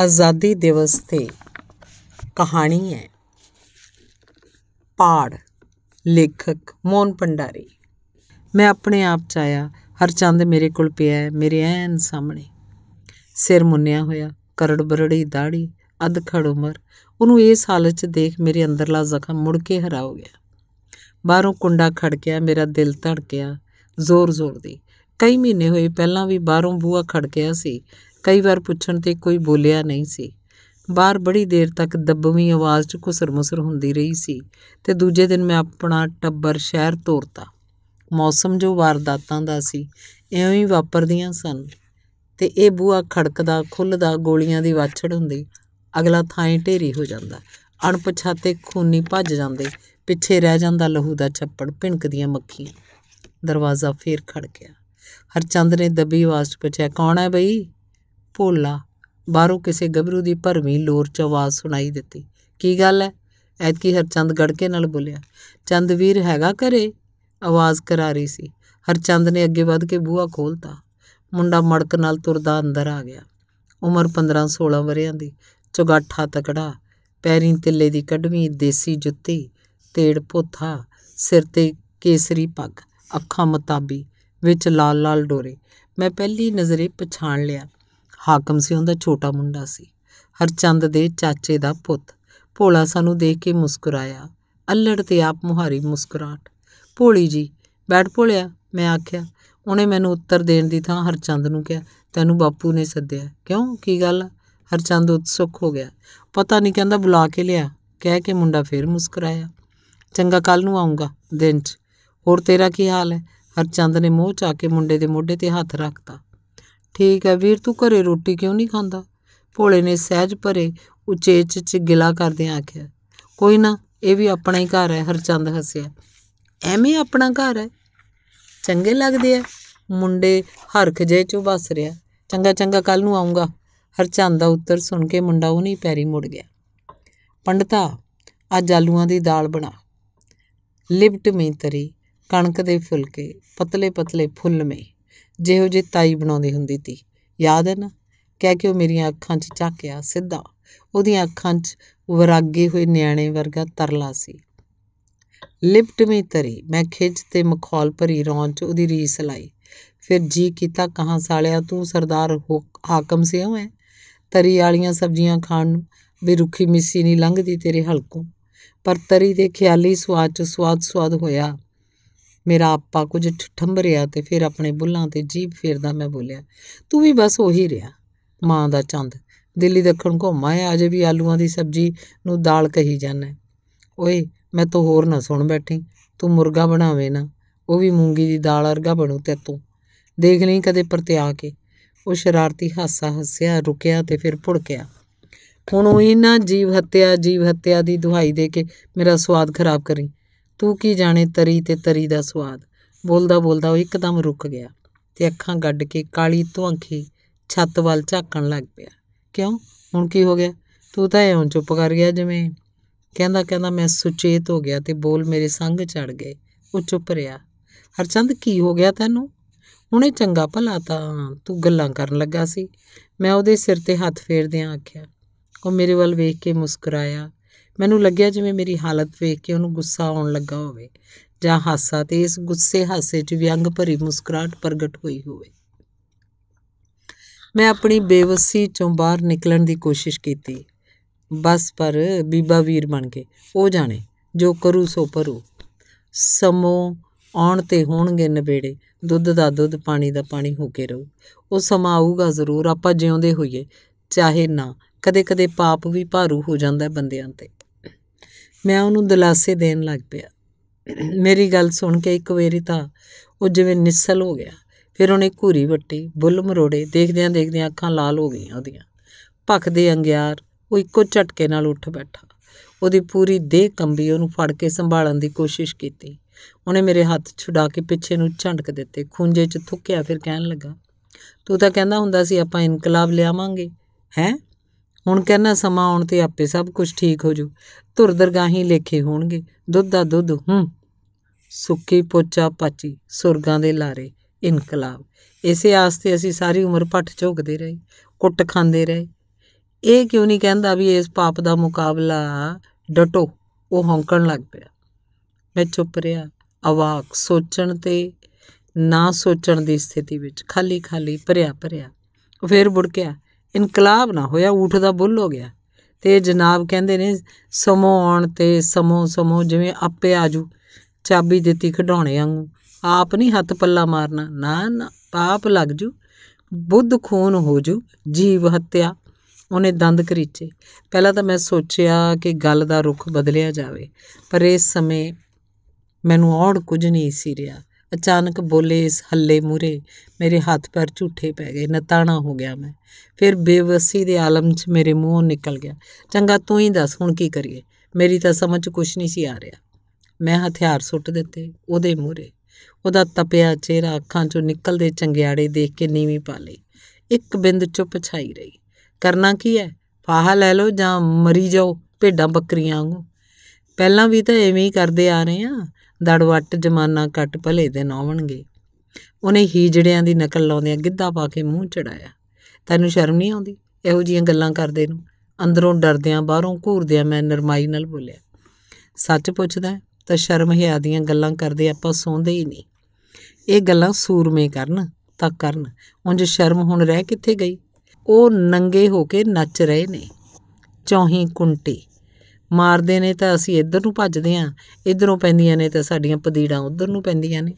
ਆਜ਼ਾਦੀ ਦਿਵਸ ਤੇ ਕਹਾਣੀ ਹੈ ਪਾੜ ਲੇਖਕ ਮੋਨ ਪੰਡਾਰੀ ਮੈਂ ਆਪਣੇ ਆਪ ਚ ਆਇਆ ਹਰ ਚੰਦ ਮੇਰੇ ਕੋਲ ਪਿਆ ਹੈ ਮੇਰੇ ਐਨ ਸਾਹਮਣੇ ਸਿਰ ਮੁੰਨਿਆ ਹੋਇਆ ਕਰੜ ਬਰੜੀ ਦਾੜੀ ਅਧ ਖੜ ਉਮਰ ਉਹਨੂੰ ਇਸ ਹਾਲਤ 'ਚ ਦੇਖ ਮੇਰੇ ਅੰਦਰਲਾ ਜ਼ਖਮ ਮੁੜ ਕੇ ਹਰਾ ਹੋ ਗਿਆ ਬਾਹਰੋਂ ਕੁੰਡਾ ਖੜਕਿਆ ਮੇਰਾ ਦਿਲ ਧੜਕਿਆ ਜ਼ੋਰ-ਜ਼ੋਰ ਦੀ ਕਈ ਮਹੀਨੇ ਹੋਏ ਪਹਿਲਾਂ ਵੀ ਬਾਹਰੋਂ ਬੂਆ ਖੜਕਿਆ ਸੀ ਕਈ ਵਾਰ ਪੁੱਛਣ ਤੇ ਕੋਈ ਬੋਲਿਆ ਨਹੀਂ ਸੀ ਬਾਹਰ ਬੜੀ ਦੇਰ ਤੱਕ ਦੱਬਵੀਂ ਆਵਾਜ਼ 'ਚ ਖੁਸਰਮਸਰ ਹੁੰਦੀ ਰਹੀ ਸੀ ਤੇ ਦੂਜੇ ਦਿਨ ਮੈਂ ਆਪਣਾ ਟੱਬਰ ਸ਼ਹਿਰ ਤੋਰਤਾ ਮੌਸਮ ਜੋ ਵਾਰਦਾਤਾਂ ਦਾ ਸੀ ਐਵੇਂ ਹੀ ਵਾਪਰਦੀਆਂ ਸਨ ਤੇ ਇਹ ਬੂਆ ਖੜਕਦਾ ਖੁੱਲਦਾ ਗੋਲੀਆਂ ਦੀ ਵਾਛੜ ਹੁੰਦੀ ਅਗਲਾ ਥਾਂ ਢੇਰੀ ਹੋ ਜਾਂਦਾ ਅਣਪਛਾਤੇ ਖੂਨੀ ਭੱਜ ਜਾਂਦੇ ਪਿੱਛੇ ਰਹਿ ਜਾਂਦਾ ਲਹੂ ਦਾ ਛੱਪੜ ਭਿਣਕਦੀਆਂ ਮੱਖੀਆਂ ਦਰਵਾਜ਼ਾ ਫੇਰ ਖੜ ਗਿਆ ਹਰਚੰਦ ਨੇ ਦੱਬੀ ਆਵਾਜ਼ 'ਚ ਪੁੱਛਿਆ ਕੌਣ ਹੈ ਬਈ ਭੋਲਾ ਬਾਹਰੋਂ ਕਿਸੇ ਗੱਭਰੂ ਦੀ ਭਰਵੀਂ ਲੋਰ 'ਚ ਆਵਾਜ਼ ਸੁਣਾਈ ਦਿੱਤੀ ਕੀ ਗੱਲ ਹੈ ਐਤਕੀ ਹਰਚੰਦ ਗੜਕੇ ਨਾਲ ਬੋਲਿਆ ਚੰਦਵੀਰ ਹੈਗਾ ਘਰੇ ਆਵਾਜ਼ ਕਰਾਰੀ ਸੀ ਹਰਚੰਦ ਨੇ ਅੱਗੇ ਵੱਧ ਕੇ ਬੂਹਾ ਖੋਲਤਾ ਮੁੰਡਾ ਮੜਕ ਨਾਲ ਤੁਰਦਾ ਅੰਦਰ ਆ ਗਿਆ ਉਮਰ 15-16 ਵਰਿਆਂ ਦੀ ਚੁਗਾਠਾ ਤਕੜਾ ਪੈਰੀਂ ਤਿੱਲੇ ਦੀ ਕੱਢਵੀਂ ਦੇਸੀ ਜੁੱਤੀ ਤੇੜ ਪੋਥਾ ਸਿਰ ਤੇ ਕੇਸਰੀ ਪੱਗ ਅੱਖਾਂ ਮਤਾਬੀ ਵਿੱਚ ਲਾਲ-ਲਾਲ ਡੋਰੇ ਮੈਂ ਪਹਿਲੀ ਨਜ਼ਰੇ ਪਛਾਣ ਲਿਆ ਹਾਕਮ ਸੀ ਉਹਦਾ ਛੋਟਾ ਮੁੰਡਾ ਸੀ ਹਰਚੰਦ ਦੇ ਚਾਚੇ ਦਾ ਪੁੱਤ ਭੋਲਾ ਸਾਨੂੰ ਦੇਖ ਕੇ ਮੁਸਕਰਾਇਆ ਅੱਲੜ ਤੇ ਆਪ ਮੁਹਾਰੀ ਮੁਸਕਰਾਟ ਭੋਲੀ ਜੀ ਬੈਠ ਭੋਲਿਆ ਮੈਂ ਆਖਿਆ ਉਹਨੇ ਮੈਨੂੰ ਉੱਤਰ ਦੇਣ ਦੀ ਥਾਂ ਹਰਚੰਦ ਨੂੰ ਕਿਹਾ ਤੈਨੂੰ ਬਾਪੂ ਨੇ ਸੱਦਿਆ ਕਿਉਂ ਕੀ ਗੱਲ ਹਰਚੰਦ ਉਤਸੁਕ ਹੋ ਗਿਆ ਪਤਾ ਨਹੀਂ ਕਹਿੰਦਾ ਬੁਲਾ ਕੇ ਲਿਆ ਕਹਿ ਕੇ ਮੁੰਡਾ ਫੇਰ ਮੁਸਕਰਾਇਆ ਚੰਗਾ ਕੱਲ ਨੂੰ ਆਉਂਗਾ ਦਿਨ 'ਚ ਹੋਰ ਤੇਰਾ ਕੀ ਹਾਲ ਹੈ ਹਰਚੰਦ ਨੇ ਮੋਹ ਚਾ ਕੇ ਮੁੰਡੇ ਦੇ ਮੋਢੇ ਤੇ ਹੱਥ ਰੱਖਤਾ ਠੀਕ ਹੈ ਵੀਰ ਤੂੰ ਘਰੇ ਰੋਟੀ ਕਿਉਂ ਨਹੀਂ ਖਾਂਦਾ ਭੋਲੇ ਨੇ ਸਹਿਜ ਭਰੇ ਉਚੇਚ ਚ ਗਿਲਾ ਕਰਦੇ ਆਖਿਆ ਕੋਈ ਨਾ ਇਹ ਵੀ ਆਪਣਾ ਹੀ ਘਰ ਹੈ ਹਰਚੰਦ ਹੱਸਿਆ ਐਵੇਂ ਆਪਣਾ ਘਰ ਹੈ ਚੰਗੇ ਲੱਗਦੇ ਆ ਮੁੰਡੇ ਹਰਖ ਜੇ ਚੋਂ ਵਸ ਰਿਹਾ ਚੰਗਾ ਚੰਗਾ ਕੱਲ ਨੂੰ ਆਉਂਗਾ ਹਰਚੰਦ ਦਾ ਉੱਤਰ ਸੁਣ ਕੇ ਮੁੰਡਾ ਉਹ ਨਹੀਂ ਪੈਰੀ ਮੁੜ ਗਿਆ ਪੰਡਤਾ ਅੱਜ ਆਲੂਆਂ ਦੀ ਦਾਲ ਬਣਾ ਲਿਪਟ ਮੇਂ ਤਰੀ ਕਣਕ ਦੇ ਫੁਲਕੇ ਪਤਲੇ ਪਤਲੇ ਫੁੱਲ ਮੇਂ ਜਿਹੋ ਜੇ ਤਾਈ ਬਣਾਉਂਦੀ ਹੁੰਦੀ ਸੀ ਯਾਦ ਹੈ ਨਾ ਕਹਿ ਕੇ ਉਹ ਮੇਰੀਆਂ ਅੱਖਾਂ 'ਚ ਝਾਕਿਆ ਸਿੱਧਾ ਉਹਦੀਆਂ ਅੱਖਾਂ 'ਚ ਵਿਰਾਗੇ ਹੋਏ ਨਿਆਣੇ ਵਰਗਾ ਤਰਲਾ ਸੀ ਲਿਫਟ ਮੇ ਤਰੀ ਮੈਂ ਖਿੱਚ ਤੇ ਮਖੌਲ ਭਰੀ ਰੌਣ 'ਚ ਉਹਦੀ ਰੀਸ ਲਾਈ ਫਿਰ ਜੀ ਕੀਤਾ ਕਹਾਂ ਸਾਲਿਆ ਤੂੰ ਸਰਦਾਰ ਹਾਕਮ ਸਿਉ ਹੈ ਤਰੀ ਵਾਲੀਆਂ ਸਬਜ਼ੀਆਂ ਖਾਣ ਨੂੰ ਵੀ ਰੁੱਖੀ ਮਿੱਸੀ ਨਹੀਂ ਲੰਘਦੀ ਤੇਰੇ ਹਲਕੋਂ ਪਰ ਤਰੀ ਦੇ ਖਿਆਲੀ ਸਵਾਦ 'ਚ ਸਵਾਦ ਸਵਾਦ ਹੋਇਆ ਮੇਰਾ ਆਪਾ ਕੁਝ ਠੰਬਰਿਆ ਤੇ ਫਿਰ ਆਪਣੇ ਬੁੱਲਾਂ ਤੇ ਜੀਭ ਫੇਰਦਾ ਮੈਂ ਬੋਲਿਆ ਤੂੰ ਵੀ ਬਸ ਉਹੀ ਰਿਹਾ ਮਾਂ ਦਾ ਚੰਦ ਦਿੱਲੀ ਦੱਖਣ ਘੁੰਮਾ ਆ ਅਜੇ ਵੀ ਆਲੂਆਂ ਦੀ ਸਬਜ਼ੀ ਨੂੰ ਦਾਲ ਕਹੀ ਜਾਂਦਾ ਓਏ ਮੈਂ ਤਾਂ ਹੋਰ ਨਾ ਸੁਣ ਬੈਠੀ ਤੂੰ ਮੁਰਗਾ ਬਣਾਵੇਂ ਨਾ ਉਹ ਵੀ ਮੂੰਗੀ ਦੀ ਦਾਲ ਵਰਗਾ ਬਣੂ ਤੇ ਤੂੰ ਦੇਖ ਲਈ ਕਦੇ ਪਰਤਿਆ ਕੇ ਉਹ ਸ਼ਰਾਰਤੀ ਹਾਸਾ ਹੱਸਿਆ ਰੁਕਿਆ ਤੇ ਫਿਰ ਗਿਆ ਹੁਣ ਉਹ ਇਹਨਾਂ ਜੀਵ ਹੱਤਿਆ ਜੀਵ ਹੱਤਿਆ ਦੀ ਦੁਹਾਈ ਦੇ ਕੇ ਮੇਰਾ ਸਵਾਦ ਖਰਾਬ ਕਰੀ ਤੂੰ ਕੀ ਜਾਣੇ ਤਰੀ ਤੇ ਤਰੀ ਦਾ ਸਵਾਦ ਬੋਲਦਾ ਬੋਲਦਾ ਉਹ ਇੱਕਦਮ ਰੁਕ ਗਿਆ ਤੇ ਅੱਖਾਂ ਗੱਡ ਕੇ ਕਾਲੀ ਧੁਆਂਖੀ ਛੱਤ ਵੱਲ ਝਾਕਣ ਲੱਗ ਪਿਆ ਕਿਉਂ ਹੁਣ ਕੀ ਹੋ ਗਿਆ ਤੂੰ ਤਾਂ ਐਂ ਚੁੱਪ ਕਰ ਗਿਆ ਜਿਵੇਂ ਕਹਿੰਦਾ ਕਹਿੰਦਾ ਮੈਂ ਸੁਚੇਤ ਹੋ ਗਿਆ ਤੇ ਬੋਲ ਮੇਰੇ ਸੰਗ ਚੜ ਗਏ ਉਹ ਚੁੱਪ ਰਿਹਾ ਹਰਚੰਦ ਕੀ ਹੋ ਗਿਆ ਤੈਨੂੰ ਹੁਣੇ ਚੰਗਾ ਭਲਾ ਤਾਂ ਤੂੰ ਗੱਲਾਂ ਕਰਨ ਲੱਗਾ ਸੀ ਮੈਂ ਉਹਦੇ ਸਿਰ ਤੇ ਹੱਥ ਫੇਰਦਿਆਂ ਆਖਿਆ ਉਹ ਮੇਰੇ ਵੱਲ ਵੇਖ ਕੇ ਮੁਸਕਰਾਇਆ ਮੈਨੂੰ ਲੱਗਿਆ ਜਿਵੇਂ ਮੇਰੀ ਹਾਲਤ ਵੇਖ ਕੇ ਉਹਨੂੰ ਗੁੱਸਾ ਆਉਣ ਲੱਗਾ ਹੋਵੇ ਜਾਂ ਹਾਸਾ ਤੇ ਇਸ ਗੁੱਸੇ ਹਾਸੇ 'ਚ ਵਿਅੰਗ ਭਰੀ ਮੁਸਕਰਾਹਟ ਪ੍ਰਗਟ ਹੋਈ ਹੋਵੇ ਮੈਂ ਆਪਣੀ ਬੇਵਸੀ ਚੋਂ ਬਾਹਰ ਨਿਕਲਣ ਦੀ ਕੋਸ਼ਿਸ਼ ਕੀਤੀ ਬਸ ਪਰ ਬੀਬਾ ਵੀਰ ਬਣ ਕੇ ਉਹ ਜਾਣੇ ਜੋ ਕਰੂ ਸੋ ਪਰੂ ਸਮੋ ਆਉਣ ਤੇ ਹੋਣਗੇ ਨਵੇੜੇ ਦੁੱਧ ਦਾ ਦੁੱਧ ਪਾਣੀ ਦਾ ਪਾਣੀ ਹੋ ਕੇ ਰਹੂ ਉਹ ਸਮਾਂ ਆਊਗਾ ਜ਼ਰੂਰ ਆਪਾਂ ਜਿਉਂਦੇ ਹੋਈਏ ਚਾਹੇ ਨਾ ਕਦੇ-ਕਦੇ ਪਾਪ ਵੀ ਭਾਰੂ ਹੋ ਜਾਂਦਾ ਬੰਦਿਆਂ ਤੇ ਮੈਂ ਉਹਨੂੰ ਦਿਲਾਸੇ ਦੇਣ ਲੱਗ ਪਿਆ ਮੇਰੀ ਗੱਲ ਸੁਣ ਕੇ ਇੱਕ ਵਾਰੀ ਤਾਂ ਉਹ ਜਿਵੇਂ ਨਿਸਲ ਹੋ ਗਿਆ ਫਿਰ ਉਹਨੇ ਘੂਰੀ ਵੱਟੀ ਬੁੱਲ ਮਰੋੜੇ ਦੇਖਦਿਆਂ ਦੇਖਦਿਆਂ ਅੱਖਾਂ ਲਾਲ ਹੋ ਗਈਆਂ ਉਹਦੀਆਂ ਭਖਦੇ ਅੰਗਿਆਰ ਉਹ ਇੱਕੋ ਝਟਕੇ ਨਾਲ ਉੱਠ ਬੈਠਾ ਉਹਦੀ ਪੂਰੀ ਦੇਹ ਕੰਬੀ ਉਹਨੂੰ ਫੜ ਕੇ ਸੰਭਾਲਣ ਦੀ ਕੋਸ਼ਿਸ਼ ਕੀਤੀ ਉਹਨੇ ਮੇਰੇ ਹੱਥ ਛੁਡਾ ਕੇ ਪਿੱਛੇ ਨੂੰ ਝੰਡਕ ਦਿੱਤੇ ਖੁੰਝੇ 'ਚ ਥੁੱਕਿਆ ਫਿਰ ਕਹਿਣ ਲੱਗਾ ਤੂੰ ਤਾਂ ਕਹਿੰਦਾ ਹੁੰਦਾ ਸੀ ਆਪਾਂ ਇਨਕਲਾਬ ਲਿਆਵਾਂਗੇ ਹੈ ਹੁਣ ਕਹਿੰਨਾ ਸਮਾਂ ਆਉਣ ਤੇ ਆਪੇ ਸਭ ਕੁਝ ਠੀਕ ਹੋ ਜੂ ਧੁਰ ਦਰਗਾਹੀ ਲੇਖੇ ਹੋਣਗੇ ਦੁੱਧ ਦਾ ਦੁੱਧ ਹੂੰ ਸੁੱਕੀ ਪੋਚਾ ਪਾਚੀ ਸੁਰਗਾਂ ਦੇ ਲਾਰੇ ਇਨਕਲਾਬ ਇਸੇ ਆਸਤੇ ਅਸੀਂ ਸਾਰੀ ਉਮਰ ਪੱਠ ਝੋਕਦੇ ਰਹੇ ਕੁੱਟ ਖਾਂਦੇ ਰਹੇ ਇਹ ਕਿਉਂ ਨਹੀਂ ਕਹਿੰਦਾ ਵੀ ਇਸ ਪਾਪ ਦਾ ਮੁਕਾਬਲਾ ਡਟੋ ਉਹ ਹੌਂਕਣ ਲੱਗ ਪਿਆ ਮੈਂ ਚੁੱਪ ਰਿਹਾ ਆਵਾਕ ਸੋਚਣ ਤੇ ਨਾ ਸੋਚਣ ਦੀ ਸਥਿਤੀ ਵਿੱਚ ਖਾਲੀ ਖਾਲੀ ਭਰਿਆ ਭਰਿਆ ਫਿਰ ਗਿਆ ਇਨਕਲਾਬ ਨਾ ਹੋਇਆ ਊਠ ਦਾ ਬੁੱਲ ਹੋ ਗਿਆ ਤੇ ਜਨਾਬ ਕਹਿੰਦੇ ਨੇ ਸਮੋ ਆਉਣ ਤੇ ਸਮੋ ਸਮੋ ਜਿਵੇਂ ਆਪੇ ਆਜੂ ਚਾਬੀ ਦਿੱਤੀ ਖਡਾਉਣੇ ਵਾਂਗੂ ਆਪ ਨਹੀਂ ਹੱਥ ਪੱਲਾ ਮਾਰਨਾ ਨਾ ਨਾ ਪਾਪ ਲੱਗ ਜੂ ਬੁੱਧ ਖੂਨ ਹੋ ਜੂ ਜੀਵ ਹੱਤਿਆ ਉਹਨੇ ਦੰਦ ਕਰੀਚੇ ਪਹਿਲਾਂ ਤਾਂ ਮੈਂ ਸੋਚਿਆ ਕਿ ਗੱਲ ਦਾ ਰੁਖ ਬਦਲਿਆ ਜਾਵੇ ਪਰ ਇਸ ਸਮੇਂ ਮੈਨੂੰ ਔੜ ਕੁਝ ਨਹੀਂ ਸੀ ਰਿਹਾ ਅਚਾਨਕ ਬੋਲੇ ਇਸ ਹੱਲੇ ਮੂਰੇ ਮੇਰੇ ਹੱਥ ਪਰ ਝੂਠੇ ਪੈ ਗਏ ਨਤਾਣਾ ਹੋ ਗਿਆ ਮੈਂ ਫਿਰ ਬੇਵਸੀ ਦੇ ਆਲਮ 'ਚ ਮੇਰੇ ਮੂੰਹੋਂ ਨਿਕਲ ਗਿਆ ਚੰਗਾ ਤੂੰ ਹੀ ਦੱਸ ਹੁਣ ਕੀ ਕਰੀਏ ਮੇਰੀ ਤਾਂ ਸਮਝ ਕੁਛ ਨਹੀਂ ਸੀ ਆ ਰਿਹਾ ਮੈਂ ਹਥਿਆਰ ਸੁੱਟ ਦਿੱਤੇ ਉਹਦੇ ਮੂਰੇ ਉਹਦਾ ਤਪਿਆ ਚਿਹਰਾ ਅੱਖਾਂ 'ਚੋਂ ਨਿਕਲਦੇ ਚੰਗਿਆੜੇ ਦੇਖ ਕੇ ਨੀਵੀਂ ਪਾ ਲਈ ਇੱਕ ਬਿੰਦ ਚੁੱਪ ਛਾਈ ਰਹੀ ਕਰਨਾ ਕੀ ਹੈ ਫਾਹਾ ਲੈ ਲਓ ਜਾਂ ਮਰੀ ਜਾਓ ਭੇਡਾਂ ਬੱਕਰੀਆਂ ਵਾਂਗੂ ਪਹਿਲਾਂ ਵੀ ਤਾਂ ਐਵੇਂ ਹੀ ਕਰਦੇ ਆ ਰਹੇ ਆ ਦੜਵੱਟ ਜਮਾਨਾ ਕੱਟ ਭਲੇ ਦਿਨ ਆਉਣਗੇ ਉਹਨੇ ਹੀਜੜਿਆਂ ਦੀ ਨਕਲ ਲਾਉਂਦਿਆਂ ਗਿੱਧਾ ਪਾ ਕੇ ਮੂੰਹ ਚੜਾਇਆ ਤੈਨੂੰ ਸ਼ਰਮ ਨਹੀਂ ਆਉਂਦੀ ਇਹੋ ਜੀਆਂ ਗੱਲਾਂ ਕਰਦੇ ਨੂੰ ਅੰਦਰੋਂ ਡਰਦਿਆਂ ਬਾਹਰੋਂ ਘੂਰਦਿਆਂ ਮੈਂ ਨਰਮਾਈ ਨਾਲ ਬੋਲਿਆ ਸੱਚ ਪੁੱਛਦਾ ਤਾਂ ਸ਼ਰਮ ਹਿਆ ਦੀਆਂ ਗੱਲਾਂ ਕਰਦੇ ਆਪਾਂ ਸੌਂਦੇ ਹੀ ਨਹੀਂ ਇਹ ਗੱਲਾਂ ਸੂਰਮੇ ਕਰਨ ਤਾਂ ਕਰਨ ਉਂਝ ਸ਼ਰਮ ਹੁਣ ਰਹਿ ਕਿੱਥੇ ਗਈ ਉਹ ਨੰਗੇ ਹੋ ਕੇ ਨੱਚ ਰਹੇ ਨੇ ਚੌਹੀ ਕੁੰਟੀ ਮਾਰਦੇ ਨੇ ਤਾਂ ਅਸੀਂ ਇੱਧਰ ਨੂੰ ਭੱਜਦੇ ਆਂ ਇੱਧਰੋਂ ਪੈਂਦੀਆਂ ਨੇ ਤਾਂ ਸਾਡੀਆਂ ਪਦੀੜਾਂ ਉੱਧਰ ਨੂੰ ਪੈਂਦੀਆਂ ਨੇ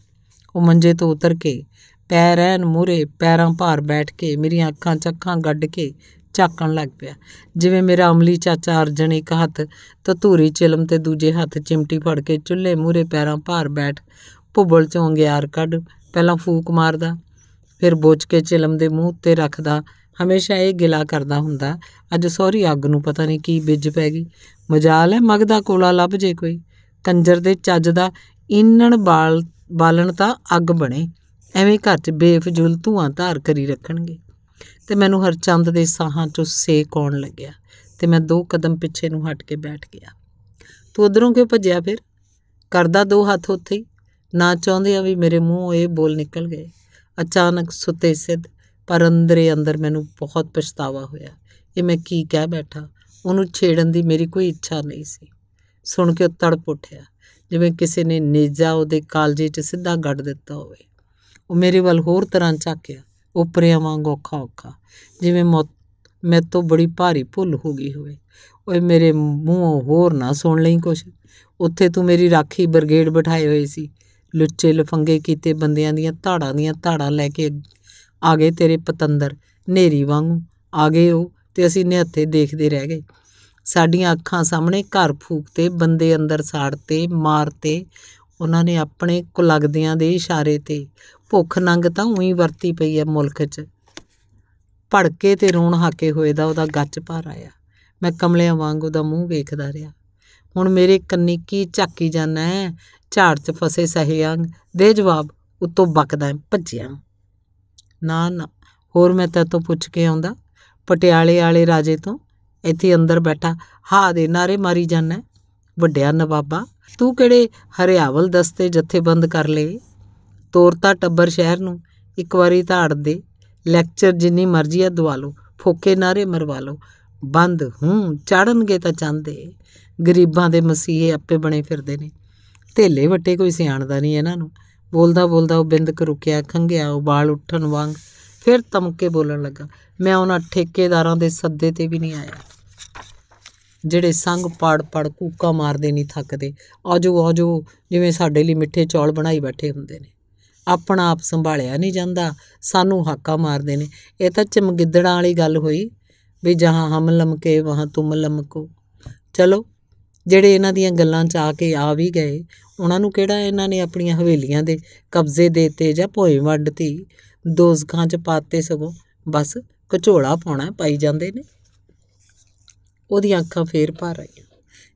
ਉਹ ਮੰਜੇ ਤੋਂ ਉਤਰ ਕੇ ਪੈਰ ਐਨ ਮੂਰੇ ਪੈਰਾਂ ਭਾਰ ਬੈਠ ਕੇ ਮੇਰੀਆਂ ਅੱਖਾਂ ਚੱਖਾਂ ਗੱਡ ਕੇ ਚਾਕਣ ਲੱਗ ਪਿਆ ਜਿਵੇਂ ਮੇਰਾ ਅਮਲੀ ਚਾਚਾ ਅਰਜਣ ਇੱਕ ਹੱਥ ਤਤੂਰੀ ਚਿਲਮ ਤੇ ਦੂਜੇ ਹੱਥ ਚਿਮਟੀ ਫੜ ਕੇ ਚੁੱਲ੍ਹੇ ਮੂਰੇ ਪੈਰਾਂ ਭਾਰ ਬੈਠ ਭੁੱਬਲ ਚੋਂ ਗਿਆਰ ਕੱਢ ਪਹਿਲਾਂ ਫੂਕ ਮਾਰਦਾ ਫਿਰ ਬੋਚ ਕੇ ਚਿਲਮ ਦੇ ਮੂੰਹ ਤੇ ਰੱਖਦਾ ਹਮੇਸ਼ਾ ਇਹ ਗਿਲਾ ਕਰਦਾ ਹੁੰਦਾ ਅੱਜ ਸੌਰੀ ਅੱਗ ਨੂੰ ਪਤਾ ਨਹੀਂ ਕੀ ਵਿੱਜ ਪੈ ਗਈ ਮਜਾਲ ਹੈ ਮਗ ਦਾ ਕੋਲਾ ਲੱਭ ਜੇ ਕੋਈ ਕੰਜਰ ਦੇ ਚੱਜ ਦਾ ਇੰਨਣ ਬਾਲ ਬਾਲਣ ਤਾਂ ਅੱਗ ਬਣੇ ਐਵੇਂ ਘਰ 'ਚ ਬੇਫਜ਼ੂਲ ਧੂਆਂ ਧਾਰ ਕਰੀ ਰੱਖਣਗੇ ਤੇ ਮੈਨੂੰ ਹਰ ਚੰਦ ਦੇ ਸਾਹਾਂ 'ਚੋਂ ਸੇਕ ਆਉਣ ਲੱਗਿਆ ਤੇ ਮੈਂ ਦੋ ਕਦਮ ਪਿੱਛੇ ਨੂੰ ਹਟ ਕੇ ਬੈਠ ਗਿਆ ਤੂੰ ਉਧਰੋਂ ਕਿਉਂ ਭੱਜਿਆ ਫਿਰ ਕਰਦਾ ਦੋ ਹੱਥ ਉੱਥੇ ਨਾ ਚਾਹੁੰਦੇ ਆ ਵੀ ਮੇਰੇ ਮੂੰਹ ਇਹ ਬੋਲ ਨਿਕਲ ਗਏ ਅਚਾਨਕ ਸੁੱਤੇ ਸਿੱਧ ਪਰ ਅੰਦਰੇ ਅੰਦਰ ਮੈਨੂੰ ਬਹੁਤ ਪਛਤਾਵਾ ਹੋਇਆ ਇਹ ਮੈਂ ਕੀ ਕਹਿ ਬੈਠਾ ਉਹਨੂੰ ਛੇੜਨ ਦੀ ਮੇਰੀ ਕੋਈ ਇੱਛਾ ਨਹੀਂ ਸੀ ਸੁਣ ਕੇ ਉਹ ਤੜਪ ਉੱਠਿਆ ਜਿਵੇਂ ਕਿਸੇ ਨੇ ਨੇਜਾ ਉਹਦੇ ਕਾਲਜੇ 'ਚ ਸਿੱਧਾ ਗੱਡ ਦਿੱਤਾ ਹੋਵੇ ਉਹ ਮੇਰੇ ਵੱਲ ਹੋਰ ਤਰ੍ਹਾਂ ਝਾਕਿਆ ਉਪਰੇ ਵਾਂਗ ਔਖਾ ਔਖਾ ਜਿਵੇਂ ਮੈਂ ਤੋਂ ਬੜੀ ਭਾਰੀ ਭੁੱਲ ਹੋ ਗਈ ਹੋਵੇ ਓਏ ਮੇਰੇ ਮੂੰਹੋਂ ਹੋਰ ਨਾ ਸੁਣ ਲਈ ਕੁਛ ਉੱਥੇ ਤੂੰ ਮੇਰੀ ਰਾਖੀ ਬਰਗੇਡ ਬਿਠਾਏ ਹੋਏ ਸੀ ਲੁੱਚੇ ਲਫੰਗੇ ਕੀਤੇ ਬੰਦਿਆਂ ਦੀਆਂ ਧਾੜਾਂ ਦੀਆਂ ਧਾੜਾਂ ਲੈ ਕੇ ਆ ਗਏ ਤੇਰੇ ਪਤੰਦਰ ਨੇਰੀ ਵਾਂਗੂ ਆ ਗਏ ਉਹ ਤੇ ਅਸੀਂ ਨਿਹੱਥੇ ਦੇਖਦੇ ਰਹਿ ਗਏ ਸਾਡੀਆਂ ਅੱਖਾਂ ਸਾਹਮਣੇ ਘਰ ਫੂਕਤੇ ਬੰਦੇ ਅੰਦਰ ਸਾੜਤੇ ਮਾਰਤੇ ਉਹਨਾਂ ਨੇ ਆਪਣੇ ਕੁਲਗਦਿਆਂ ਦੇ ਇਸ਼ਾਰੇ ਤੇ ਭੁੱਖ ਨੰਗ ਤਾਂ ਉਹੀ ਵਰਤੀ ਪਈ ਹੈ ਮੁਲਕ 'ਚ ਪੜਕੇ ਤੇ ਰੋਣ ਹਾਕੇ ਹੋਏ ਦਾ ਉਹਦਾ ਗੱਜ ਭਰ ਆਇਆ ਮੈਂ ਕਮਲਿਆਂ ਵਾਂਗ ਉਹਦਾ ਮੂੰਹ ਵੇਖਦਾ ਰਿਹਾ ਹੁਣ ਮੇਰੇ ਕੰਨੀ ਕੀ ਝਾਕੀ ਜਾਣਾ ਝਾੜ 'ਚ ਫਸੇ ਸਹਿਯੰਗ ਦੇ ਜਵਾਬ ਉਤੋਂ ਬਕਦਾ ਭੱਜਿਆ ਨਾ ਨਾ ਹੋਰ ਮੈਂ ਤੋਂ ਪੁੱਛ ਕੇ ਆਉਂਦਾ ਪਟਿਆਲੇ ਵਾਲੇ ਰਾਜੇ ਤੋਂ ਇੱਥੇ ਅੰਦਰ ਬੈਠਾ ਹਾ ਦੇ ਨਾਰੇ ਮਾਰੀ ਜਾਂਦਾ ਵੱਡਿਆ ਨਵਾਬਾ ਤੂੰ ਕਿਹੜੇ ਹਰਿਆਵਲ ਦਸਤੇ ਜਥੇਬੰਦ ਕਰ ਲਏ ਤੋਰਤਾ ਟੱਬਰ ਸ਼ਹਿਰ ਨੂੰ ਇੱਕ ਵਾਰੀ ਧਾੜ ਦੇ ਲੈਕਚਰ ਜਿੰਨੀ ਮਰਜ਼ੀ ਆ ਦਵਾ ਲਓ ਫੋਕੇ ਨਾਰੇ ਮਰਵਾ ਲਓ ਬੰਦ ਹੂੰ ਚੜਨਗੇ ਤਾਂ ਚਾਹਦੇ ਗਰੀਬਾਂ ਦੇ ਮਸੀਹੇ ਆਪੇ ਬਣੇ ਫਿਰਦੇ ਨੇ ਥੇਲੇ ਵੱਟੇ ਕੋਈ ਸਿਆਣਦਾ ਨਹੀਂ ਇਹਨਾਂ ਨੂੰ ਬੋਲਦਾ ਬੋਲਦਾ ਉਹ ਬਿੰਦਕ ਰੁਕਿਆ ਖੰਗਿਆ ਉਹ ਵਾਲ ਉੱਠਣ ਵਾਂਗ ਫਿਰ ਤਮਕੇ ਬੋਲਣ ਲੱਗਾ ਮੈਂ ਉਹਨਾਂ ਠੇਕੇਦਾਰਾਂ ਦੇ ਸੱਦੇ ਤੇ ਵੀ ਨਹੀਂ ਆਇਆ ਜਿਹੜੇ ਸੰਗ ਪੜ ਪੜ ਕੂਕਾ ਮਾਰਦੇ ਨਹੀਂ ਥੱਕਦੇ ਆਜੋ ਆਜੋ ਜਿਵੇਂ ਸਾਡੇ ਲਈ ਮਿੱਠੇ ਚੌਲ ਬਣਾਈ ਬੈਠੇ ਹੁੰਦੇ ਨੇ ਆਪਣਾ ਆਪ ਸੰਭਾਲਿਆ ਨਹੀਂ ਜਾਂਦਾ ਸਾਨੂੰ ਹਾਕਾ ਮਾਰਦੇ ਨੇ ਇਹ ਤਾਂ ਚਮਗਿੱਦੜਾਂ ਵਾਲੀ ਗੱਲ ਹੋਈ ਵੀ ਜਹਾਂ ਹਮ ਲਮਕੇ ਵਹਾਂ ਤੁਮ ਲਮਕੋ ਚਲੋ ਜਿਹੜੇ ਇਹਨਾਂ ਦੀਆਂ ਗੱਲਾਂ 'ਚ ਆ ਕੇ ਆ ਵੀ ਗਏ ਉਹਨਾਂ ਨੂੰ ਕਿਹੜਾ ਇਹਨਾਂ ਨੇ ਆਪਣੀਆਂ ਹਵੇਲੀਆਂ ਦੇ ਕਬਜ਼ੇ ਦੇਤੇ ਜਾਂ ਭੋਏ ਵੱਢਤੀ ਦੋਜ਼ਖਾਂ 'ਚ ਪਾਤੇ ਸਗੋਂ ਬਸ ਕਚੋੜਾ ਪਾਉਣਾ ਪਾਈ ਜਾਂਦੇ ਨੇ ਉਹਦੀਆਂ ਅੱਖਾਂ ਫੇਰ ਭਰ ਆਈਆਂ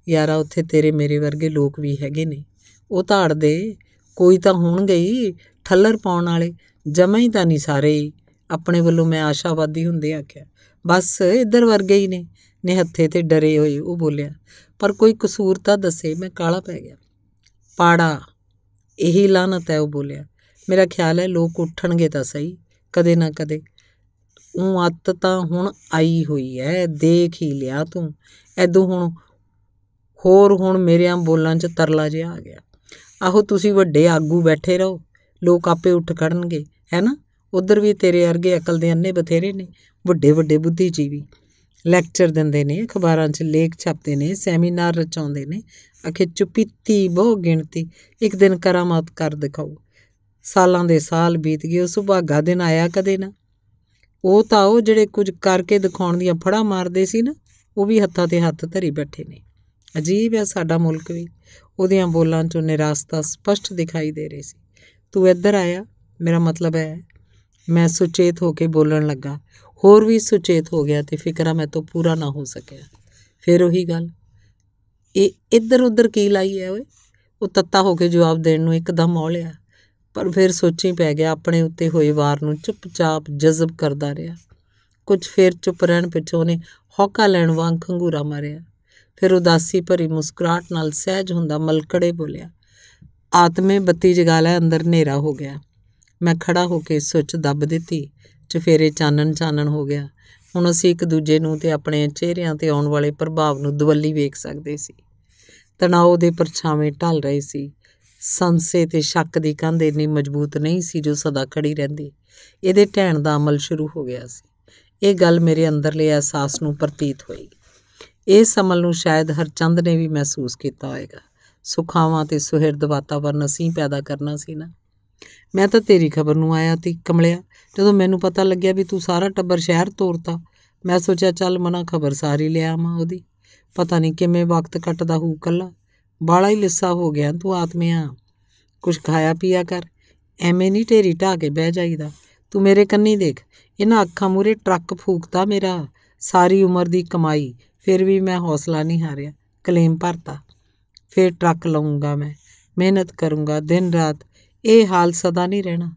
ਯਾਰਾ ਉੱਥੇ ਤੇਰੇ ਮੇਰੇ ਵਰਗੇ ਲੋਕ ਵੀ ਹੈਗੇ ਨੇ ਉਹ ਧਾੜ ਦੇ ਕੋਈ ਤਾਂ ਹੋਣ ਗਈ ਠੱਲਰ ਪਾਉਣ ਵਾਲੇ ਜਮਾਂ ਹੀ ਤਾਂ ਨਹੀਂ ਸਾਰੇ ਆਪਣੇ ਵੱਲੋਂ ਮੈਂ ਆਸ਼ਾਵਾਦੀ ਹੁੰਦੇ ਆਖਿਆ ਬਸ ਇੱਧਰ ਵਰਗੇ ਹੀ ਨੇ ਨਿਹੱਥੇ ਤੇ ਡਰੇ ਹੋਏ ਉਹ ਬੋਲਿਆ ਪਰ ਕੋਈ ਕਸੂਰ ਤਾਂ ਦੱਸੇ ਮੈਂ ਕਾਲਾ ਪੈ ਗਿਆ ਪਾੜਾ ਇਹੀ ਲਾਨਤ ਹੈ ਉਹ ਬੋਲਿਆ ਮੇਰਾ ਖਿਆਲ ਹੈ ਲੋਕ ਉੱਠਣਗੇ ਤਾਂ ਸਹੀ ਕਦੇ ਨਾ ਕਦੇ ਉਹ ਅੱਤ ਤਾਂ ਹੁਣ ਆਈ ਹੋਈ ਐ ਦੇਖ ਹੀ ਲਿਆ ਤੂੰ ਐਦੋਂ ਹੁਣ ਹੋਰ ਹੁਣ ਮੇਰਿਆਂ ਬੋਲਾਂ 'ਚ ਤਰਲਾ ਜਿਹਾ ਆ ਗਿਆ ਆਹੋ ਤੁਸੀਂ ਵੱਡੇ ਆਗੂ ਬੈਠੇ ਰਹੋ ਲੋਕ ਆਪੇ ਉੱਠ ਖੜਨਗੇ ਹੈ ਨਾ ਉਧਰ ਵੀ ਤੇਰੇ ਵਰਗੇ ਅਕਲ ਦੇ ਅੰਨੇ ਬਥੇਰੇ ਨੇ ਵੱਡੇ ਵੱਡੇ ਬੁੱਧੀ ਜੀਵੀ ਲੈਕਚਰ ਦਿੰਦੇ ਨੇ ਅਖਬਾਰਾਂ 'ਚ ਲੇਖ ਛਾਪਦੇ ਨੇ ਸੈਮੀਨਾਰ ਰਚਾਉਂਦੇ ਨੇ ਅਖੇ ਚੁਪੀਤੀ ਬਹੁ ਗਿਣਤੀ ਇੱਕ ਦਿਨ ਕਰਾਮਾਤ ਕਰ ਦਿਖਾਓ ਸਾਲਾਂ ਦੇ ਸਾਲ ਬੀਤ ਗਏ ਉਹ ਸੁਭਾਗਾ ਦਿਨ ਆਇਆ ਕਦੇ ਨਾ ਉਹ ਤਾਂ ਉਹ ਜਿਹੜੇ ਕੁਝ ਕਰਕੇ ਦਿਖਾਉਣ ਦੀਆਂ ਫੜਾ ਮਾਰਦੇ ਸੀ ਨਾ ਉਹ ਵੀ ਹੱਥਾਂ ਤੇ ਹੱਥ ਧਰੀ ਬੈਠੇ ਨੇ ਅਜੀਬ ਹੈ ਸਾਡਾ ਮੁਲਕ ਵੀ ਉਹਦੀਆਂ ਬੋਲਾਂ 'ਚੋਂ ਨਿਰਾਸਤਾ ਸਪਸ਼ਟ ਦਿਖਾਈ ਦੇ ਰਹੀ ਸੀ ਤੂੰ ਇੱਧਰ ਆਇਆ ਮੇਰਾ ਮਤਲਬ ਹੈ ਮੈਂ ਸੁਚੇਤ ਹੋ ਕੇ ਬੋਲਣ ਲੱਗਾ ਹੋਰ ਵੀ ਸੁਚੇਤ ਹੋ ਗਿਆ ਤੇ ਫਿਕਰਾਂ ਮੈਂ ਤੋਂ ਪੂਰਾ ਨਾ ਹੋ ਸਕਿਆ ਫਿਰ ਉਹੀ ਗੱਲ ਇਹ ਇੱਧਰ ਉੱਧਰ ਕੀ ਲਾਈ ਹੈ ਓਏ ਉਹ ਤੱਤਾ ਹੋ ਕੇ ਜਵਾਬ ਦੇਣ ਨੂੰ ਇੱਕਦਮ ਔਲਿਆ ਪਰ ਫਿਰ ਸੋਚੀ ਪੈ ਗਿਆ ਆਪਣੇ ਉੱਤੇ ਹੋਏ ਵਾਰ ਨੂੰ ਚੁੱਪਚਾਪ ਜਜ਼ਬ ਕਰਦਾ ਰਿਹਾ ਕੁਝ ਫੇਰ ਚੁੱਪ ਰਹਿਣ ਪਿੱਛੋਂ ਨੇ ਹੌਕਾ ਲੈਣ ਵਾਂਗ ਖੰਗੂਰਾ ਮਾਰਿਆ ਫਿਰ ਉਦਾਸੀ ਭਰੀ ਮੁਸਕਰਾਟ ਨਾਲ ਸਹਿਜ ਹੁੰਦਾ ਮਲਕੜੇ ਬੋਲਿਆ ਆਤਮੇ ਬੱਤੀ ਜਗਾ ਲੈ ਅੰਦਰ ਹਨੇਰਾ ਹੋ ਗਿਆ ਮੈਂ ਖੜਾ ਹੋ ਕੇ ਸੁੱਚ ਦੱਬ ਦਿੱਤੀ ਚਫੇਰੇ ਚਾਨਣ ਚਾਨਣ ਹੋ ਗਿਆ ਹੁਣ ਅਸੀਂ ਇੱਕ ਦੂਜੇ ਨੂੰ ਤੇ ਆਪਣੇ ਚਿਹਰਿਆਂ ਤੇ ਆਉਣ ਵਾਲੇ ਪ੍ਰਭਾਵ ਨੂੰ ਦਵੱਲੀ ਵੇਖ ਸਕਦੇ ਸੀ ਤਣਾਅ ਦੇ ਪਰਛਾਵੇਂ ਢਲ ਰਹੇ ਸੀ ਸੰਸੇ ਤੇ ਸ਼ੱਕ ਦੀ ਕੰਧ ਇੰਨੀ ਮਜ਼ਬੂਤ ਨਹੀਂ ਸੀ ਜੋ ਸਦਾ ਖੜੀ ਰਹਿੰਦੀ ਇਹਦੇ ਢਹਿਣ ਦਾ ਅਮਲ ਸ਼ੁਰੂ ਹੋ ਗਿਆ ਸੀ ਇਹ ਗੱਲ ਮੇਰੇ ਅੰਦਰਲੇ ਅਹਿਸਾਸ ਨੂੰ ਪ੍ਰਤੀਤ ਹੋਈ ਇਸ ਅਮਲ ਨੂੰ ਸ਼ਾਇਦ ਹਰਚੰਦ ਨੇ ਵੀ ਮਹਿਸੂਸ ਕੀਤਾ ਹੋਵੇਗਾ ਸੁਖਾਵਾਂ ਤੇ ਸੁਹਿਰਦ ਵਾਤਾਵਰਨ ਅਸੀਂ ਪੈਦਾ ਕਰਨਾ ਸੀ ਨਾ ਮੈਂ ਤਾਂ ਤੇਰੀ ਖਬਰ ਨੂੰ ਆਇਆ ਤੇ ਕਮਲਿਆ ਜਦੋਂ ਮੈਨੂੰ ਪਤਾ ਲੱਗਿਆ ਵੀ ਤੂੰ ਸਾਰਾ ਟੱਬਰ ਸ਼ਹਿਰ ਤੋਰਤਾ ਮੈਂ ਸੋਚਿਆ ਚੱਲ ਮਨਾ ਖਬਰ ਸਾਰੀ ਲਿਆ ਆਵਾਂ ਉਹਦੀ ਪਤਾ ਨਹੀਂ ਕਿਵੇਂ ਵਕਤ ਕੱਟਦਾ ਹੂ ਕੱਲਾ ਬਾਲਾ ਹੀ ਲਿੱਸਾ ਹੋ ਗਿਆ ਤੂੰ ਆਤਮਿਆ ਕੁਝ ਖਾਇਆ ਪੀਆ ਕਰ ਐਵੇਂ ਨਹੀਂ ਢੇਰੀ ਢਾ ਕੇ ਬਹਿ ਜਾਈਦਾ ਤੂੰ ਮੇਰੇ ਕੰਨੀ ਦੇਖ ਇਹਨਾਂ ਅੱਖਾਂ ਮੂਰੇ ਟਰੱਕ ਫੂਕਦਾ ਮੇਰਾ ਸਾਰੀ ਉਮਰ ਦੀ ਕਮਾਈ ਫਿਰ ਵੀ ਮੈਂ ਹੌਸਲਾ ਨਹੀਂ ਹਾਰਿਆ ਕਲੇਮ ਭਰਤਾ ਫਿਰ ਟਰੱਕ ਲਾਉਂਗਾ ਮੈਂ ਮਿਹਨਤ ਕਰੂੰਗਾ ਦਿਨ ਰਾਤ ਇਹ ਹਾਲ ਸਦਾ ਨਹੀਂ ਰਹਿਣਾ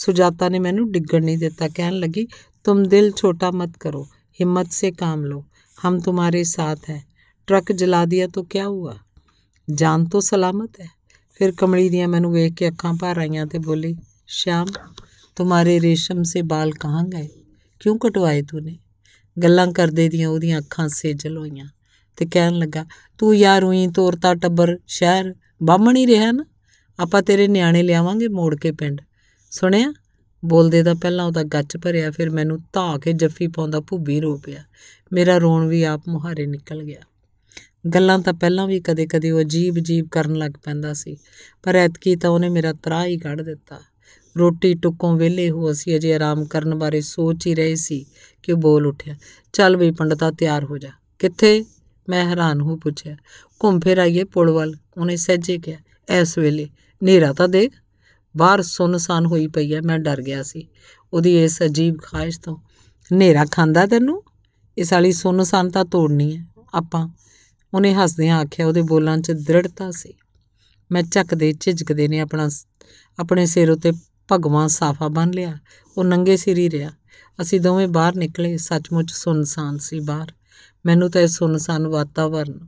ਸੁਜਾਤਾ ਨੇ ਮੈਨੂੰ ਡਿੱਗਣ ਨਹੀਂ ਦਿੱਤਾ ਕਹਿਣ ਲੱਗੀ ਤੂੰ ਦਿਲ ਛੋਟਾ ਮਤ ਕਰੋ ਹਿੰਮਤ ਸੇ ਕਾਮ ਲੋ ਹਮ ਤੁਹਾਰੇ ਸਾਥ ਹੈ ਟਰੱਕ ਜਲਾ ਦਿਆ ਤੋ ਕੀ हुआ ਜਾਨ ਤੋ ਸਲਾਮਤ ਹੈ ਫਿਰ ਕਮਲੀ ਦੀਆਂ ਮੈਨੂੰ ਵੇਖ ਕੇ ਅੱਖਾਂ ਭਰ ਆਈਆਂ ਤੇ ਬੋਲੀ ਸ਼ਾਮ ਤੁਹਾਰੇ ਰੇਸ਼ਮ ਸੇ ਬਾਲ ਕਹਾਂ ਗਏ ਕਿਉਂ ਕਟਵਾਏ ਤੂਨੇ ਗੱਲਾਂ ਕਰਦੇ ਦੀਆਂ ਉਹਦੀਆਂ ਅੱਖਾਂ ਸੇਜਲ ਹੋਈਆਂ ਤੇ ਕਹਿਣ ਲੱਗਾ ਤੂੰ ਯਾਰ ਉਈ ਤੋਰਤਾ ਟੱਬਰ ਸ਼ਹਿਰ ਬਾਮਣੀ ਹੀ ਰਿਹਾ ਨਾ ਆਪਾਂ ਤੇਰੇ ਨਿਆਣੇ ਲਿਆਵਾਂਗੇ ਮੋੜ ਕੇ ਪਿੰਡ ਸੁਣਿਆ ਬੋਲਦੇ ਦਾ ਪਹਿਲਾਂ ਉਹਦਾ ਗੱਚ ਭਰਿਆ ਫਿਰ ਮੈਨੂੰ ਧਾ ਕੇ ਜੱਫੀ ਪਾਉਂਦਾ ਭੁੱਬੀ ਰੋ ਪਿਆ ਮੇਰਾ ਰੋਣ ਵੀ ਆਪ ਮੁਹਾਰੇ ਨਿਕਲ ਗਿਆ ਗੱਲਾਂ ਤਾਂ ਪਹਿਲਾਂ ਵੀ ਕਦੇ-ਕਦੇ ਉਹ ਅਜੀਬ-ਅਜੀਬ ਕਰਨ ਲੱਗ ਪੈਂਦਾ ਸੀ ਪਰ ਐਤਕੀ ਤਾਂ ਉਹਨੇ ਮੇਰਾ ਤਰਾ ਹੀ ਕੱਢ ਦਿੱਤਾ ਰੋਟੀ ਟੁੱਕੋਂ ਵਿਲੇ ਹੋ ਅਸੀਂ ਅਜੇ ਆਰਾਮ ਕਰਨ ਬਾਰੇ ਸੋਚ ਹੀ ਰਹੇ ਸੀ ਕਿ ਉਹ ਬੋਲ ਉੱਠਿਆ ਚੱਲ ਵੀ ਪੰਡਤਾ ਤਿਆਰ ਹੋ ਜਾ ਕਿੱਥੇ ਮੈਂ ਹੈਰਾਨ ਹੋ ਪੁੱਛਿਆ ਘੁੰਮ ਫਿਰ ਆਈਏ ਪੁਲ ਵੱਲ ਉਹਨੇ ਸਹਿਜੇ ਕਿਹਾ ਇਸ ਵੇਲੇ ਨੇਰਾ ਤਾਂ ਦੇਖ ਬਾਹਰ ਸੁੰਨਸਾਨ ਹੋਈ ਪਈ ਐ ਮੈਂ ਡਰ ਗਿਆ ਸੀ ਉਹਦੀ ਇਸ ਅਜੀਬ ਖਾਇਸ਼ ਤੋਂ ਨੇਰਾ ਖਾਂਦਾ ਤੈਨੂੰ ਇਸ ਵਾਲੀ ਸੁੰਨਸਾਨ ਤਾਂ ਤੋੜਨੀ ਐ ਆਪਾਂ ਉਹਨੇ ਹੱਸਦਿਆਂ ਆਖਿਆ ਉਹਦੇ ਬੋਲਾਂ 'ਚ ਦ੍ਰਿੜਤਾ ਸੀ ਮੈਂ ਝੱਕਦੇ ਝਿਜਕਦੇ ਨੇ ਆਪਣਾ ਆਪਣੇ ਸਿਰ ਉਤੇ ਭਗਵਾਨ ਸਾਫਾ ਬੰਨ ਲਿਆ ਉਹ ਨੰਗੇ ਸਿਰ ਹੀ ਰਿਹਾ ਅਸੀਂ ਦੋਵੇਂ ਬਾਹਰ ਨਿਕਲੇ ਸੱਚਮੁੱਚ ਸੁੰਨਸਾਨ ਸੀ ਬਾਹਰ ਮੈਨੂੰ ਤਾਂ ਇਹ ਸੁੰਨਸਾਨ ਵਾਤਾਵਰਨ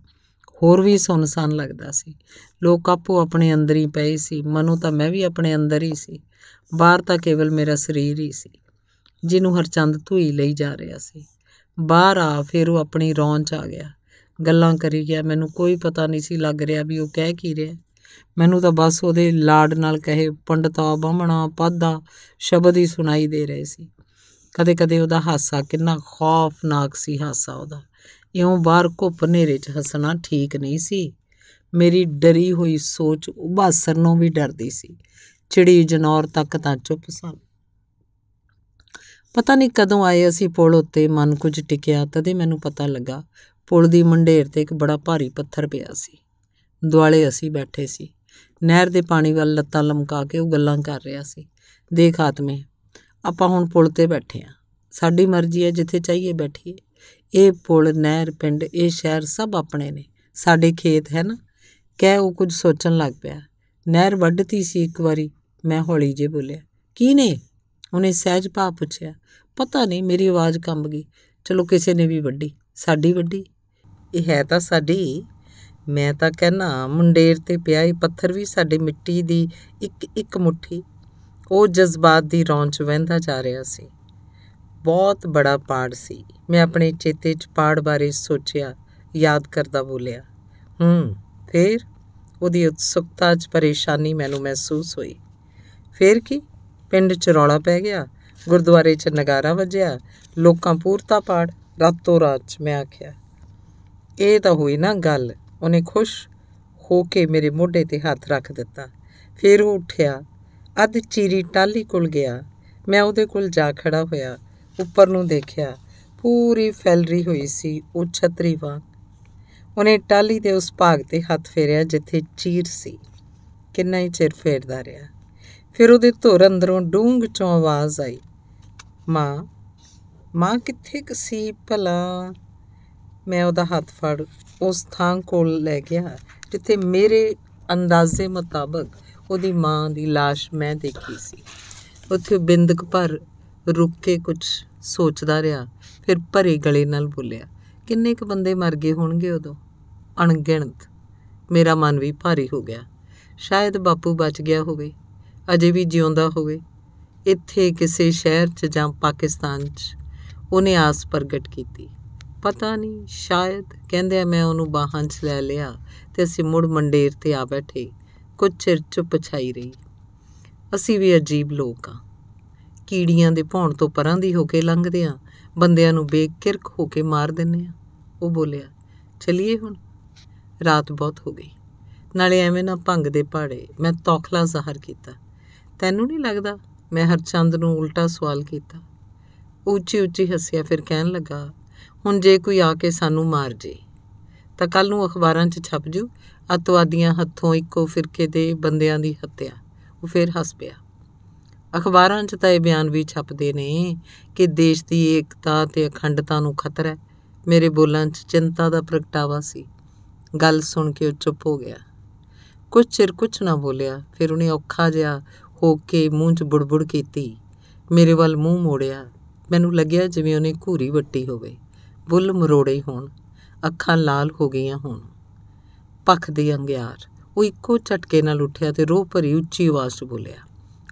ਹੋਰ ਵੀ ਸੁਨਸਾਨ ਲੱਗਦਾ ਸੀ ਲੋਕ ਆਪੋ ਆਪਣੇ ਅੰਦਰ ਹੀ ਪਏ ਸੀ ਮਨੋਂ ਤਾਂ ਮੈਂ ਵੀ ਆਪਣੇ ਅੰਦਰ ਹੀ ਸੀ ਬਾਹਰ ਤਾਂ ਕੇਵਲ ਮੇਰਾ ਸਰੀਰ ਹੀ ਸੀ ਜਿਹਨੂੰ ਹਰਚੰਦ ਧੂਈ ਲਈ ਜਾ ਰਿਹਾ ਸੀ ਬਾਹਰ ਆ ਫਿਰ ਉਹ ਆਪਣੀ ਰੌਂਚ ਆ ਗਿਆ ਗੱਲਾਂ ਕਰੀ ਗਿਆ ਮੈਨੂੰ ਕੋਈ ਪਤਾ ਨਹੀਂ ਸੀ ਲੱਗ ਰਿਹਾ ਵੀ ਉਹ ਕਹਿ ਕੀ ਰਿਹਾ ਮੈਨੂੰ ਤਾਂ ਬਸ ਉਹਦੇ ਲਾੜ ਨਾਲ ਕਹੇ ਪੰਡਤਾ ਬਾਹਮਣਾ ਪਾਦਾ ਸ਼ਬਦ ਹੀ ਸੁਣਾਈ ਦੇ ਰਹੇ ਸੀ ਕਦੇ-ਕਦੇ ਉਹਦਾ ਹਾਸਾ ਕਿੰਨਾ ਖੌਫਨਾਕ ਸੀ ਹਾਸਾ ਉਹਦਾ ਇਉਂ ਬਾਹਰ ਘੁੱਪ ਪਨੇਰੇ 'ਚ ਹੱਸਣਾ ਠੀਕ ਨਹੀਂ ਸੀ ਮੇਰੀ ਡਰੀ ਹੋਈ ਸੋਚ ਉਬਾਸਰ ਨੂੰ ਵੀ ਡਰਦੀ ਸੀ ਚਿੜੀ ਜਨੌਰ ਤੱਕ ਤਾਂ ਚੁੱਪ ਸਨ ਪਤਾ ਨਹੀਂ ਕਦੋਂ ਆਏ ਅਸੀਂ ਪੁਲ ਉੱਤੇ ਮਨ ਕੁਝ ਟਿਕਿਆ ਤਦੇ ਮੈਨੂੰ ਪਤਾ ਲੱਗਾ ਪੁਲ ਦੀ ਮੰਢੇਰ ਤੇ ਇੱਕ ਬੜਾ ਭਾਰੀ ਪੱਥਰ ਪਿਆ ਸੀ ਦੁਆਲੇ ਅਸੀਂ ਬੈਠੇ ਸੀ ਨਹਿਰ ਦੇ ਪਾਣੀ ਵੱਲ ਲੱਤਾਂ ਲਮਕਾ ਕੇ ਉਹ ਗੱਲਾਂ ਕਰ ਰਿਹਾ ਸੀ ਦੇਖ ਆਤਮੇ ਆਪਾਂ ਹੁਣ ਪੁਲ ਤੇ ਬੈਠੇ ਆ ਸਾਡੀ ਮਰਜ਼ੀ ਹੈ ਜਿੱਥੇ ਚਾਹੀਏ ਬੈਠੀਏ ਇਹ ਪੁਲ ਨਹਿਰ ਪਿੰਡ ਇਹ ਸ਼ਹਿਰ ਸਭ ਆਪਣੇ ਨੇ ਸਾਡੇ ਖੇਤ ਹੈ ਨਾ ਕਹਿ ਉਹ ਕੁਝ ਸੋਚਣ ਲੱਗ ਪਿਆ ਨਹਿਰ ਵੱਢਤੀ ਸੀ ਇੱਕ ਵਾਰੀ ਮੈਂ ਹੌਲੀ ਜੇ ਬੋਲਿਆ ਕੀ ਨੇ ਉਹਨੇ ਸਹਿਜ ਭਾਅ ਪੁੱਛਿਆ ਪਤਾ ਨਹੀਂ ਮੇਰੀ ਆਵਾਜ਼ ਕੰਬ ਗਈ ਚਲੋ ਕਿਸੇ ਨੇ ਵੀ ਵੱਢੀ ਸਾਡੀ ਵੱਢੀ ਇਹ ਹੈ ਤਾਂ ਸਾਡੀ ਮੈਂ ਤਾਂ ਕਹਿਣਾ ਮੁੰਡੇਰ ਤੇ ਪਿਆ ਇਹ ਪੱਥਰ ਵੀ ਸਾਡੇ ਮਿੱਟੀ ਦੀ ਇੱਕ ਇੱਕ ਮੁੱਠੀ ਉਹ ਜਜ਼ਬਾਤ ਦੀ ਰੌਂਚ ਵਹਿੰਦਾ ਜਾ ਰਿਹਾ ਸੀ ਬਹੁਤ ਬੜਾ ਪਾੜ ਸੀ ਮੈਂ ਆਪਣੇ ਚੇਤੇ 'ਚ ਪਾੜ ਬਾਰੇ ਸੋਚਿਆ ਯਾਦ ਕਰਦਾ ਬੋਲਿਆ ਹੂੰ ਫੇਰ ਉਹਦੀ ਉਤਸੁਕਤਾ 'ਚ ਪਰੇਸ਼ਾਨੀ ਮੈਨੂੰ ਮਹਿਸੂਸ ਹੋਈ ਫੇਰ ਕੀ ਪਿੰਡ 'ਚ ਰੌਲਾ ਪੈ ਗਿਆ ਗੁਰਦੁਆਰੇ 'ਚ ਨਗਾਰਾ ਵੱਜਿਆ ਲੋਕਾਂ ਪੂਰਤਾ ਪਾੜ ਰਾਤੋਂ ਰਾਤ ਮੈਂ ਆਖਿਆ ਇਹ ਤਾਂ ਹੋਈ ਨਾ ਗੱਲ ਉਹਨੇ ਖੁਸ਼ ਹੋ ਕੇ ਮੇਰੇ ਮੋਢੇ ਤੇ ਹੱਥ ਰੱਖ ਦਿੱਤਾ ਫਿਰ ਉਹ ਉੱਠਿਆ ਅੱਧ ਚੀਰੀ ਟਾਲੀ ਕੋਲ ਗਿਆ ਮੈਂ ਉਹਦੇ ਕੋਲ ਜਾ ਖੜਾ ਹੋਇਆ ਉੱਪਰ ਨੂੰ ਦੇਖਿਆ ਪੂਰੀ ਫੈਲਰੀ ਹੋਈ ਸੀ ਉਹ ਛਤਰੀ ਵਾਂਗ ਉਹਨੇ ਟਾਲੀ ਦੇ ਉਸ ਭਾਗ ਤੇ ਹੱਥ ਫੇਰਿਆ ਜਿੱਥੇ ਚੀਰ ਸੀ ਕਿੰਨਾ ਹੀ ਚਿਰ ਫੇਰਦਾ ਰਿਹਾ ਫਿਰ ਉਹਦੇ ਧੁਰ ਅੰਦਰੋਂ ਡੂੰਗ ਚੋਂ ਆਵਾਜ਼ ਆਈ ਮਾਂ ਮਾਂ ਕਿੱਥੇ ਕਸੀ ਭਲਾ ਮੈਂ ਉਹਦਾ ਹੱਥ ਫੜ ਉਸ ਥਾਂ ਕੋਲ ਲੈ ਗਿਆ ਜਿੱਥੇ ਮੇਰੇ ਅੰਦਾਜ਼ੇ ਮੁਤਾਬਕ ਉਹਦੀ ਮਾਂ ਦੀ ਲਾਸ਼ ਮੈਂ ਦੇਖੀ ਸੀ ਉੱਥੇ ਬਿੰਦਕ ਪਰ ਰੁੱਕ ਕੇ ਕੁਝ ਸੋਚਦਾ ਰਿਹਾ ਫਿਰ ਭਰੇ ਗਲੇ ਨਾਲ ਬੋਲਿਆ ਕਿੰਨੇ ਕੁ ਬੰਦੇ ਮਰ ਗਏ ਹੋਣਗੇ ਉਦੋਂ ਅਣਗਿਣਤ ਮੇਰਾ ਮਨ ਵੀ ਭਾਰੀ ਹੋ ਗਿਆ ਸ਼ਾਇਦ ਬਾਪੂ ਬਚ ਗਿਆ ਹੋਵੇ ਅਜੇ ਵੀ ਜਿਉਂਦਾ ਹੋਵੇ ਇੱਥੇ ਕਿਸੇ ਸ਼ਹਿਰ 'ਚ ਜਾਂ ਪਾਕਿਸਤਾਨ 'ਚ ਉਹਨੇ ਆਸ ਪ੍ਰਗਟ ਕੀਤੀ ਪਤਾ ਨਹੀਂ ਸ਼ਾਇਦ ਕਹਿੰਦੇ ਆ ਮੈਂ ਉਹਨੂੰ ਬਾਹਾਂ 'ਚ ਲੈ ਲਿਆ ਤੇ ਅਸੀਂ ਮੁੜ ਮੰਡੇਰ ਤੇ ਆ ਬੈਠੇ ਕੁਝ ਚਿਰ ਚੁੱਪ ਛਾਈ ਰਹੀ ਅਸੀਂ ਵੀ ਅਜੀਬ ਲੋਕ ਆ ਕੀੜੀਆਂ ਦੇ ਭੌਣ ਤੋਂ ਪਰਾਂ ਦੀ ਹੋ ਕੇ ਲੰਘਦੇ ਆ ਬੰਦਿਆਂ ਨੂੰ ਬੇਕਿਰਕ ਹੋ ਕੇ ਮਾਰ ਦਿੰਨੇ ਆ ਉਹ ਬੋਲਿਆ ਚਲਿਏ ਹੁਣ ਰਾਤ ਬਹੁਤ ਹੋ ਗਈ ਨਾਲੇ ਐਵੇਂ ਨਾ ਭੰਗ ਦੇ ਪਾੜੇ ਮੈਂ ਤੌਖਲਾ ਜ਼ਾਹਰ ਕੀਤਾ ਤੈਨੂੰ ਨਹੀਂ ਲੱਗਦਾ ਮੈਂ ਹਰਚੰਦ ਨੂੰ ਉਲਟਾ ਸਵਾਲ ਕੀਤਾ ਉੱਚੀ ਉੱਚੀ ਹੱਸਿਆ ਫਿਰ ਕਹਿਣ ਲੱਗਾ ਹੁਣ ਜੇ ਕੋਈ ਆ ਕੇ ਸਾਨੂੰ ਮਾਰ ਜੇ ਤਾਂ ਕੱਲ ਨੂੰ ਅਖਬਾਰਾਂ 'ਚ ਛਪ ਜੂ ਅਤਵਾਦੀਆਂ ਹੱਥੋਂ ਇੱਕੋ ਫਿਰਕੇ ਦੇ ਬੰਦਿਆਂ ਦੀ ਹੱਤਿਆ ਉਹ ਫਿਰ ਹੱਸ ਪਿਆ ਅਖਬਾਰਾਂ 'ਚ ਤਾਂ ਇਹ ਬਿਆਨ ਵੀ ਛਪਦੇ ਨੇ ਕਿ ਦੇਸ਼ ਦੀ ਏਕਤਾ ਤੇ ਅਖੰਡਤਾ ਨੂੰ ਖਤਰਾ ਹੈ ਮੇਰੇ ਬੋਲਾਂ 'ਚ ਚਿੰਤਾ ਦਾ ਪ੍ਰਗਟਾਵਾ ਸੀ ਗੱਲ ਸੁਣ ਕੇ ਉਹ ਚੁੱਪ ਹੋ ਗਿਆ ਕੁਝ ਚਿਰ ਕੁਝ ਨਾ ਬੋਲਿਆ ਫਿਰ ਉਹਨੇ ਔਖਾ ਜਿਹਾ ਹੋ ਕੇ ਮੂੰਹ 'ਚ ਬੁੜਬੁੜ ਕੀਤੀ ਮੇਰੇ ਵੱਲ ਮੂੰਹ ਮੋੜਿਆ ਮੈਨੂੰ ਲੱਗਿਆ ਜਿਵੇਂ ਉਹਨੇ ਘੂਰੀ ਵੱਟੀ ਹੋਵੇ ਬੁੱਲ ਮਰੋੜੇ ਹੋਣ ਅੱਖਾਂ ਲਾਲ ਹੋ ਗਈਆਂ ਹੋਣ ਪੱਖ ਦੇ ਅੰਗਿਆਰ ਉਹ ਇੱਕੋ ਝਟਕੇ ਨਾਲ ਉੱਠਿਆ ਤੇ ਰੋਹ ਭਰੀ ਉੱਚੀ ਆਵਾਜ਼ 'ਚ ਬੋਲਿਆ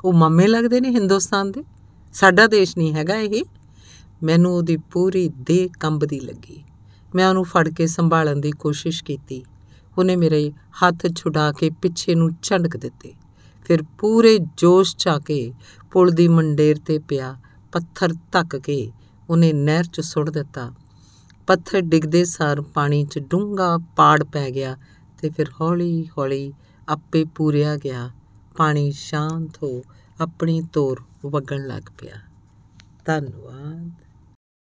ਉਹ ਮਾਮੇ ਲੱਗਦੇ ਨੇ ਹਿੰਦੁਸਤਾਨ ਦੇ ਸਾਡਾ ਦੇਸ਼ ਨਹੀਂ ਹੈਗਾ ਇਹ ਮੈਨੂੰ ਉਹਦੀ ਪੂਰੀ ਦੇਹ ਕੰਬਦੀ ਲੱਗੀ ਮੈਂ ਉਹਨੂੰ ਫੜ ਕੇ ਸੰਭਾਲਣ ਦੀ ਕੋਸ਼ਿਸ਼ ਕੀਤੀ ਉਹਨੇ ਮੇਰੇ ਹੱਥ ਛੁਡਾ ਕੇ ਪਿੱਛੇ ਨੂੰ ਝੰਡਕ ਦਿੱਤੇ ਫਿਰ ਪੂਰੇ ਜੋਸ਼ 'ਚ ਆ ਕੇ ਪੁਲ ਦੀ ਮੰਡੇਰ ਤੇ ਪਿਆ ਪੱਥਰ ਧੱਕ ਕੇ ਉਹਨੇ ਨਹਿਰ 'ਚ ਸੁੱਟ ਦਿੱਤਾ ਪੱਥਰ ਡਿੱਗਦੇ ਸਾਰ ਪਾਣੀ 'ਚ ਡੂੰਗਾ ਪਾੜ ਪੈ ਗਿਆ ਤੇ ਫਿਰ ਹੌਲੀ-ਹੌਲੀ ਆਪੇ ਪੂਰਿਆ ਗਿਆ ਪਾਣੀ ਸ਼ਾਂਤ ਹੋ ਆਪਣੀ ਤੋਰ ਵਗਣ ਲੱਗ ਪਿਆ ਧੰਨਵਾਦ